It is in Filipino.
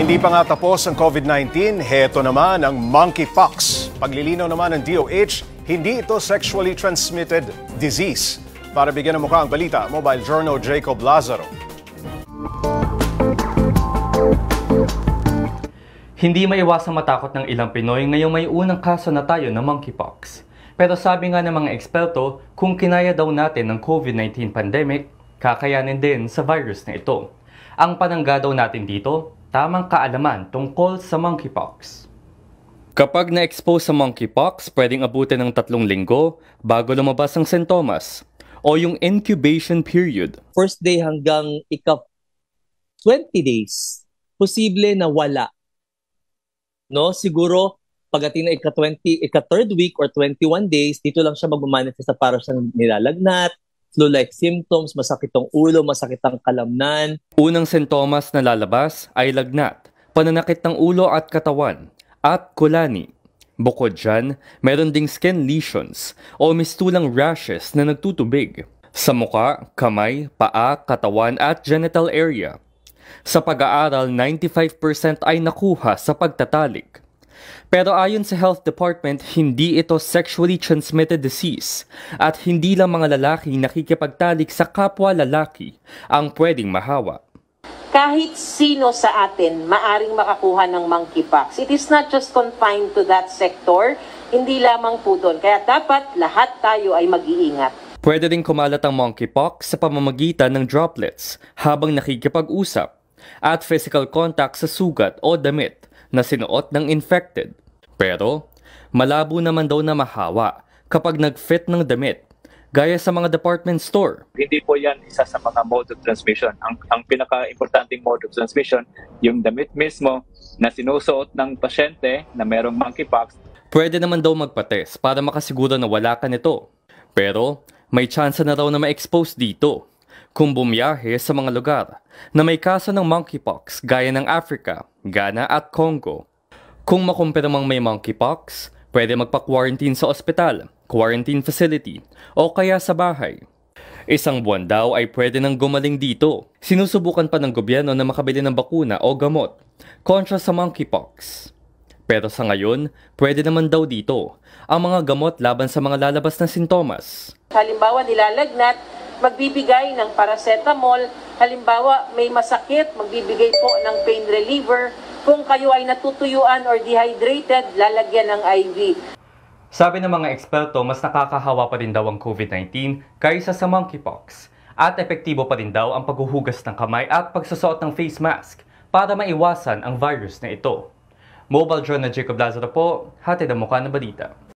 Hindi pa nga tapos ang COVID-19, heto naman ang monkeypox. Paglilinaw naman ng DOH, hindi ito sexually transmitted disease. Para bigyan ng mukha ang balita, Mobile Journal Jacob Lazaro. Hindi maiwasang matakot ng ilang Pinoy ngayong may unang kaso na tayo ng monkeypox. Pero sabi nga ng mga eksperto, kung kinaya daw natin ng COVID-19 pandemic, kakayanin din sa virus na ito. Ang panangga daw natin dito, tamang kaalaman tungkol sa monkeypox. Kapag na-expose sa monkeypox, pwedeng abutin ng tatlong linggo bago lumabas ang sintomas o yung incubation period. First day hanggang ika 20 days, posible na wala. No, siguro pagdating na ika 20, ika 3rd week or 21 days, dito lang siya magmamanifest para siyang nilalagnat, flu-like symptoms, masakit ang ulo, masakit ang kalamnan. Unang sintomas na lalabas ay lagnat, pananakit ng ulo at katawan, at kulani. Bukod dyan, meron ding skin lesions o mistulang rashes na nagtutubig sa muka, kamay, paa, katawan at genital area. Sa pag-aaral, 95% ay nakuha sa pagtatalik. Pero ayon sa health department, hindi ito sexually transmitted disease at hindi lang mga lalaki nakikipagtalik sa kapwa lalaki ang pwedeng mahawa. Kahit sino sa atin maaring makakuha ng monkeypox. It is not just confined to that sector, hindi lamang po doon. Kaya dapat lahat tayo ay mag-iingat. Pwede rin kumalat ang monkeypox sa pamamagitan ng droplets habang nakikipag-usap at physical contact sa sugat o damit na sinuot ng infected. Pero, malabo naman daw na mahawa kapag nag-fit ng damit gaya sa mga department store. Hindi po yan isa sa mga mode of transmission. Ang, ang pinaka-importanting mode of transmission, yung damit mismo na sinusuot ng pasyente na merong monkeypox. Pwede naman daw magpates para makasiguro na wala ka nito. Pero may tsansa na raw na ma-expose dito kung bumiyahe sa mga lugar na may kaso ng monkeypox gaya ng Africa, Ghana at Congo. Kung makumpirmang may monkeypox, pwede magpa-quarantine sa ospital, quarantine facility o kaya sa bahay. Isang buwan daw ay pwede nang gumaling dito. Sinusubukan pa ng gobyerno na makabili ng bakuna o gamot kontra sa monkeypox. Pero sa ngayon, pwede naman daw dito ang mga gamot laban sa mga lalabas na sintomas. Halimbawa, nilalagnat magbibigay ng paracetamol. Halimbawa, may masakit, magbibigay po ng pain reliever. Kung kayo ay natutuyuan or dehydrated, lalagyan ng IV. Sabi ng mga eksperto, mas nakakahawa pa rin daw ang COVID-19 kaysa sa monkeypox. At epektibo pa rin daw ang paghuhugas ng kamay at pagsusuot ng face mask para maiwasan ang virus na ito. Mobile journal Jacob Lazaro po, hatid ang mukha ng balita.